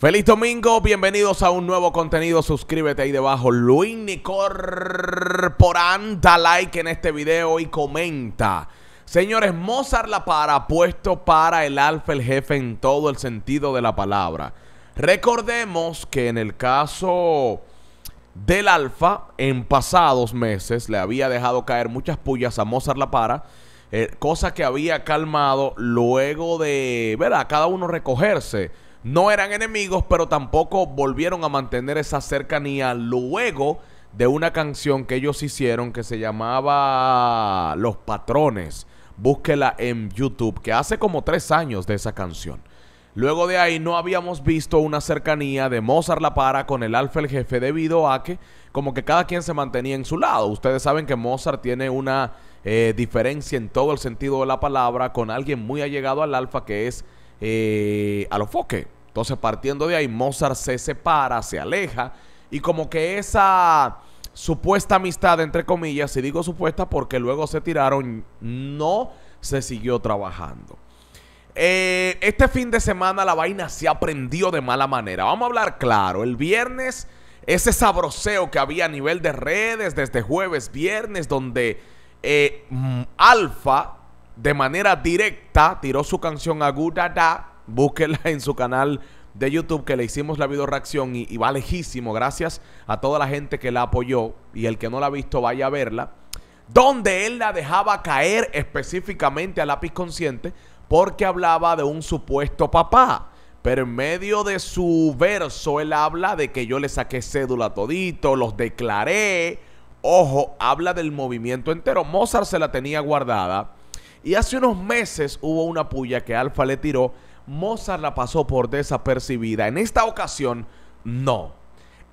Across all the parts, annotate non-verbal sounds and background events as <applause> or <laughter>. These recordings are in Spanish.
Feliz domingo, bienvenidos a un nuevo contenido. Suscríbete ahí debajo, Luis Corporán. Da like en este video y comenta. Señores, Mozart la para puesto para el alfa, el jefe en todo el sentido de la palabra. Recordemos que en el caso del alfa, en pasados meses le había dejado caer muchas pullas a Mozart la para. Eh, cosa que había calmado luego de, ver Cada uno recogerse no eran enemigos, pero tampoco volvieron a mantener esa cercanía luego de una canción que ellos hicieron que se llamaba Los Patrones. Búsquela en YouTube, que hace como tres años de esa canción. Luego de ahí no habíamos visto una cercanía de Mozart La Para con el Alfa el Jefe debido a que como que cada quien se mantenía en su lado. Ustedes saben que Mozart tiene una eh, diferencia en todo el sentido de la palabra con alguien muy allegado al Alfa que es eh, Alofoque. Entonces, partiendo de ahí, Mozart se separa, se aleja, y como que esa supuesta amistad, entre comillas, Y digo supuesta porque luego se tiraron, no se siguió trabajando. Eh, este fin de semana la vaina se aprendió de mala manera. Vamos a hablar claro. El viernes, ese sabroseo que había a nivel de redes desde jueves, viernes, donde eh, mm, Alfa de manera directa tiró su canción a Da. Búsquela en su canal de YouTube que le hicimos la video reacción y, va lejísimo. Gracias a toda la gente que la apoyó y el que no la ha visto vaya a verla. Donde él la dejaba caer específicamente a lápiz consciente porque hablaba de un supuesto papá. Pero en medio de su verso él habla de que yo le saqué cédula todito, los declaré. Ojo, habla del movimiento entero. Mozart se la tenía guardada. Y hace unos meses hubo una puya que Alfa le tiró Mozart la pasó por desapercibida. En esta ocasión, no.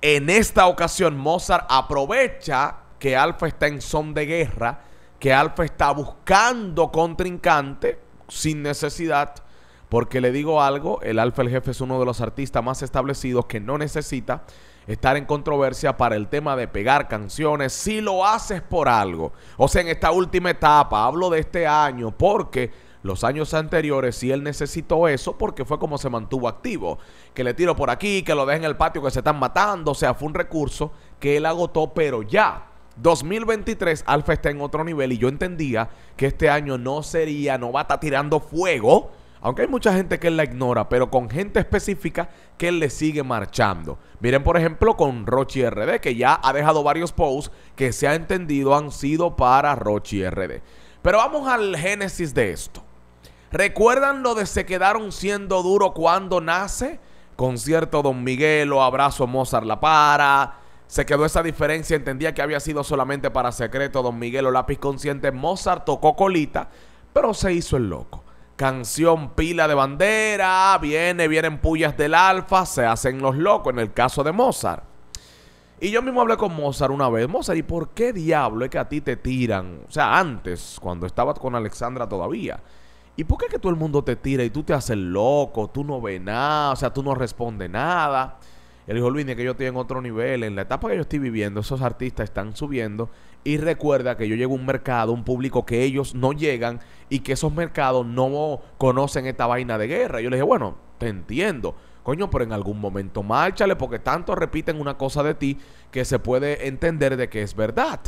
En esta ocasión, Mozart aprovecha que Alfa está en son de guerra, que Alfa está buscando contrincante sin necesidad, porque le digo algo, el Alfa el Jefe es uno de los artistas más establecidos que no necesita estar en controversia para el tema de pegar canciones si lo haces por algo. O sea, en esta última etapa, hablo de este año, porque los años anteriores Si él necesitó eso porque fue como se mantuvo activo. Que le tiro por aquí, que lo dejen en el patio, que se están matando. O sea, fue un recurso que él agotó, pero ya. 2023, Alfa está en otro nivel y yo entendía que este año no sería, no va a estar tirando fuego. Aunque hay mucha gente que él la ignora, pero con gente específica que él le sigue marchando. Miren, por ejemplo, con Rochi RD, que ya ha dejado varios posts que se ha entendido han sido para Rochi RD. Pero vamos al génesis de esto. ¿Recuerdan lo de se quedaron siendo duro cuando nace? Concierto Don Miguel o abrazo Mozart La Para. Se quedó esa diferencia, entendía que había sido solamente para secreto Don Miguel o lápiz consciente. Mozart tocó colita, pero se hizo el loco. Canción pila de bandera, viene, vienen pullas del alfa, se hacen los locos en el caso de Mozart. Y yo mismo hablé con Mozart una vez. Mozart, ¿y por qué diablo es que a ti te tiran? O sea, antes, cuando estaba con Alexandra todavía. ¿Y por qué que todo el mundo te tira y tú te haces loco? Tú no ves nada, o sea, tú no respondes nada. Él dijo, Luis, que yo estoy en otro nivel. En la etapa que yo estoy viviendo, esos artistas están subiendo. Y recuerda que yo llego a un mercado, un público que ellos no llegan y que esos mercados no conocen esta vaina de guerra. yo le dije, bueno, te entiendo. Coño, pero en algún momento márchale porque tanto repiten una cosa de ti que se puede entender de que es verdad.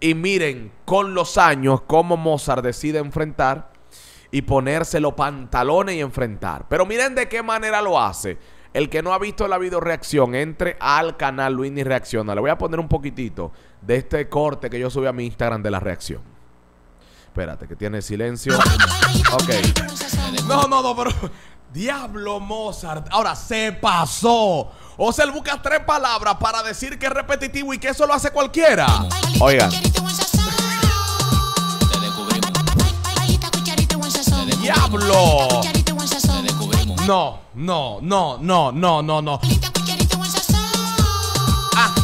Y miren, con los años, cómo Mozart decide enfrentar y ponerse pantalones y enfrentar. Pero miren de qué manera lo hace. El que no ha visto la video reacción, entre al canal Luis Ni Reacciona. Le voy a poner un poquitito de este corte que yo subí a mi Instagram de la reacción. Espérate, que tiene silencio. Ok. No, no, no, pero. <laughs> Diablo Mozart. Ahora se pasó. O sea, busca tres palabras para decir que es repetitivo y que eso lo hace cualquiera. Oigan. diablo. No, no, no, no, no, no, no. Ah,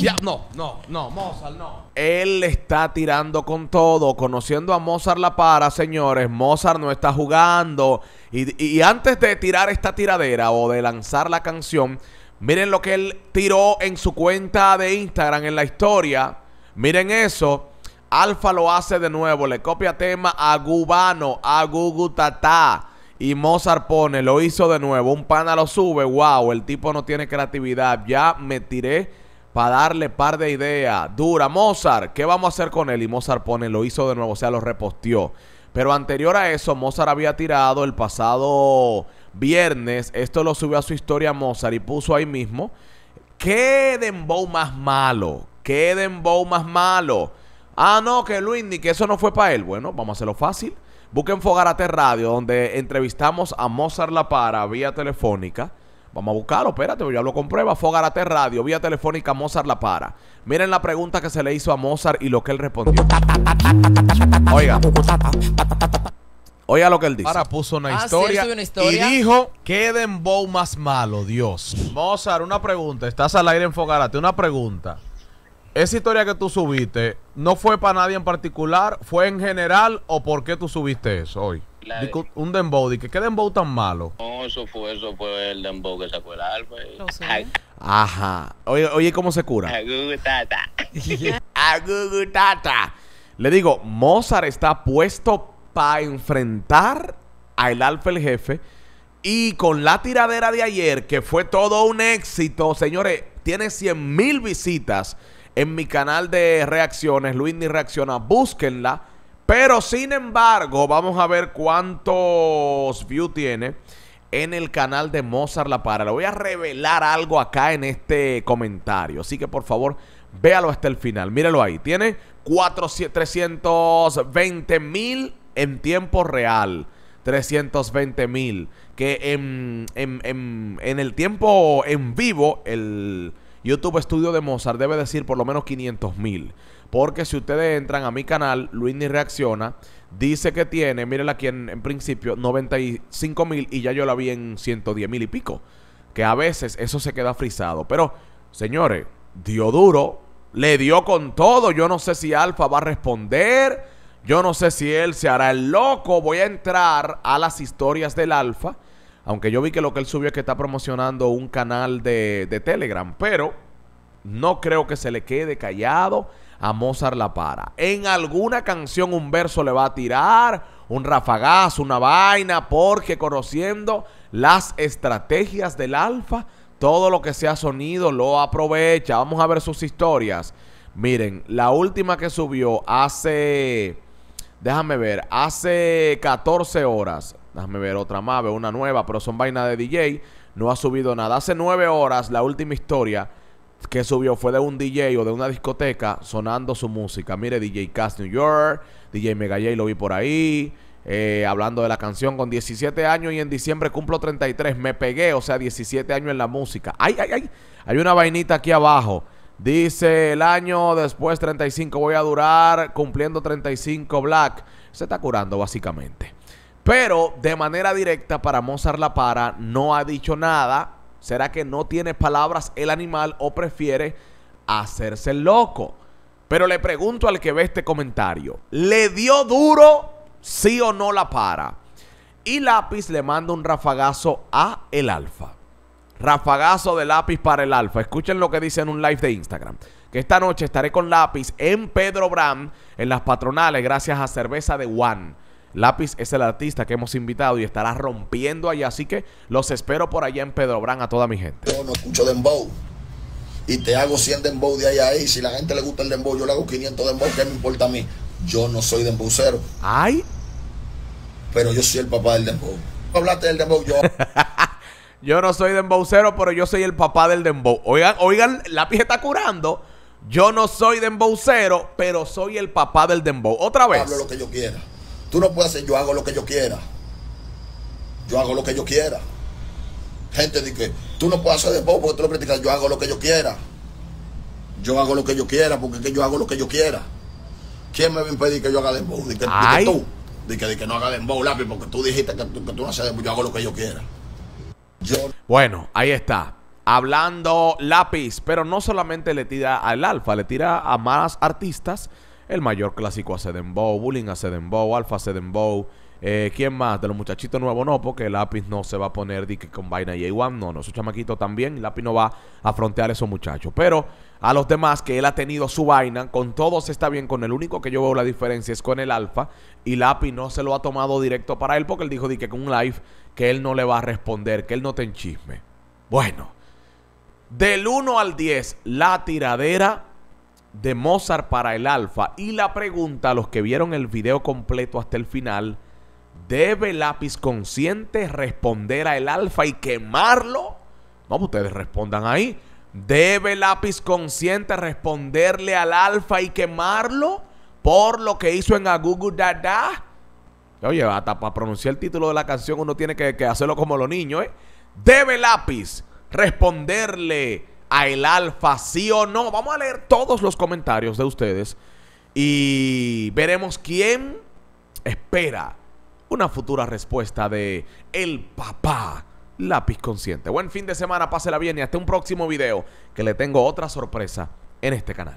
Ya, no, no, no, Mozart, no. Él está tirando con todo. Conociendo a Mozart La Para, señores, Mozart no está jugando. Y, y antes de tirar esta tiradera o de lanzar la canción, miren lo que él tiró en su cuenta de Instagram, en la historia. Miren eso. Alfa lo hace de nuevo, le copia tema a Gubano, a Gugutata Y Mozart pone, lo hizo de nuevo, un pana lo sube, wow, el tipo no tiene creatividad. Ya me tiré para darle par de ideas. Dura, Mozart, ¿qué vamos a hacer con él? Y Mozart pone, lo hizo de nuevo, o sea, lo reposteó. Pero anterior a eso, Mozart había tirado el pasado viernes, esto lo subió a su historia Mozart y puso ahí mismo, ¿qué dembow más malo? ¿Qué dembow más malo? Ah, no, que Luis, que eso no fue para él. Bueno, vamos a hacerlo fácil. Busquen Fogarate Radio, donde entrevistamos a Mozart La Para vía telefónica. Vamos a buscarlo, espérate, yo lo lo compruebo Fogarate Radio, vía telefónica Mozart La Para. Miren la pregunta que se le hizo a Mozart y lo que él respondió. Oiga. Oiga lo que él dice. Para puso ah, una, historia, y dijo, más malo, Dios? Mozart, una pregunta. Estás al aire en Fogarate, una pregunta esa historia que tú subiste, ¿no fue para nadie en particular? ¿Fue en general o por qué tú subiste eso hoy? Un dembow, ¿qué dembow tan malo? No, eso fue, eso fue el dembow que sacó el alfa. No sé. Ajá. Oye, ¿cómo se cura? Agugutata. Agugutata. <laughs> Le digo, Mozart está puesto para enfrentar al alfa el jefe. Y con la tiradera de ayer, que fue todo un éxito, señores, tiene 100 mil visitas en mi canal de reacciones, Luis Ni Reacciona, búsquenla. Pero sin embargo, vamos a ver cuántos views tiene en el canal de Mozart La Para. Le voy a revelar algo acá en este comentario. Así que por favor, véalo hasta el final. Míralo ahí. Tiene 320 mil en tiempo real. 320 mil. Que en el tiempo en vivo, el YouTube Studio de Mozart debe decir por lo menos 500 mil. Porque si ustedes entran a mi canal, Luis ni reacciona, dice que tiene, mírenla aquí en, en principio, 95 mil y ya yo la vi en 110 mil y pico. Que a veces eso se queda frisado. Pero, señores, dio duro, le dio con todo. Yo no sé si Alfa va a responder. Yo no sé si él se hará el loco. Voy a entrar a las historias del Alfa aunque yo vi que lo que él subió es que está promocionando un canal de, de Telegram, pero no creo que se le quede callado a Mozart La Para. En alguna canción un verso le va a tirar, un rafagazo, una vaina, porque conociendo las estrategias del alfa, todo lo que sea sonido lo aprovecha. Vamos a ver sus historias. Miren, la última que subió hace, déjame ver, hace 14 horas. Déjame ver otra más, veo una nueva, pero son vainas de DJ. No ha subido nada. Hace nueve horas, la última historia que subió fue de un DJ o de una discoteca sonando su música. Mire, DJ Cast New York, DJ Mega J lo vi por ahí. Eh, hablando de la canción con 17 años y en diciembre cumplo 33. Me pegué, o sea, 17 años en la música. ¡Ay, ay, ay! Hay una vainita aquí abajo. Dice el año después 35 voy a durar cumpliendo 35 Black. Se está curando básicamente. Pero de manera directa para Mozart La Para no ha dicho nada. ¿Será que no tiene palabras el animal o prefiere hacerse loco? Pero le pregunto al que ve este comentario, ¿le dio duro sí o no la para? Y lápiz le manda un rafagazo a el alfa. Rafagazo de lápiz para el alfa. Escuchen lo que dice en un live de Instagram. Que esta noche estaré con lápiz en Pedro Bram, en las patronales, gracias a cerveza de Juan. Lápiz es el artista que hemos invitado y estará rompiendo allá. Así que los espero por allá en Pedro Brán a toda mi gente. Yo no escucho dembow y te hago 100 dembow de ahí ahí. Si la gente le gusta el dembow, yo le hago 500 dembow. ¿Qué me importa a mí? Yo no soy dembowcero. ¡Ay! Pero yo soy el papá del dembow. Hablaste del dembow, yo. <laughs> yo no soy dembowcero, pero yo soy el papá del dembow. Oigan, oigan, Lápiz está curando. Yo no soy dembowcero, pero soy el papá del dembow. Otra vez. Hablo lo que yo quiera. Tú no puedes hacer, yo hago lo que yo quiera. Yo hago lo que yo quiera. Gente dice, tú no puedes hacer de porque tú lo practicas, yo hago lo que yo quiera. Yo hago lo que yo quiera porque que yo hago lo que yo quiera. ¿Quién me va a impedir que yo haga dembow? Dice, tú. Dice, que, no haga dembow, lápiz, porque tú dijiste que tú, no haces yo hago lo que yo quiera. Bueno, ahí está. Hablando lápiz, pero no solamente le tira al alfa, le tira a más artistas el mayor clásico hace dembow, Bullying hace dembow, Alfa hace dembow. Eh, ¿Quién más? De los muchachitos nuevos, no, porque el lápiz no se va a poner dique con vaina y A1. No, no, su chamaquito también. El lápiz no va a frontear a esos muchachos. Pero a los demás que él ha tenido su vaina, con todos está bien. Con el único que yo veo la diferencia es con el Alfa. Y lápiz no se lo ha tomado directo para él porque él dijo Dique que con un live que él no le va a responder, que él no te enchisme. Bueno, del 1 al 10, la tiradera de Mozart para el Alfa. Y la pregunta a los que vieron el video completo hasta el final, ¿debe Lápiz Consciente responder a el Alfa y quemarlo? Vamos pues ustedes respondan ahí. ¿Debe Lápiz Consciente responderle al Alfa y quemarlo por lo que hizo en Agugu Dada? Oye, hasta para pronunciar el título de la canción uno tiene que, que hacerlo como los niños, ¿eh? ¿Debe Lápiz responderle a El Alfa, sí o no. Vamos a leer todos los comentarios de ustedes y veremos quién espera una futura respuesta de el papá lápiz consciente. Buen fin de semana, pásela bien y hasta un próximo video que le tengo otra sorpresa en este canal.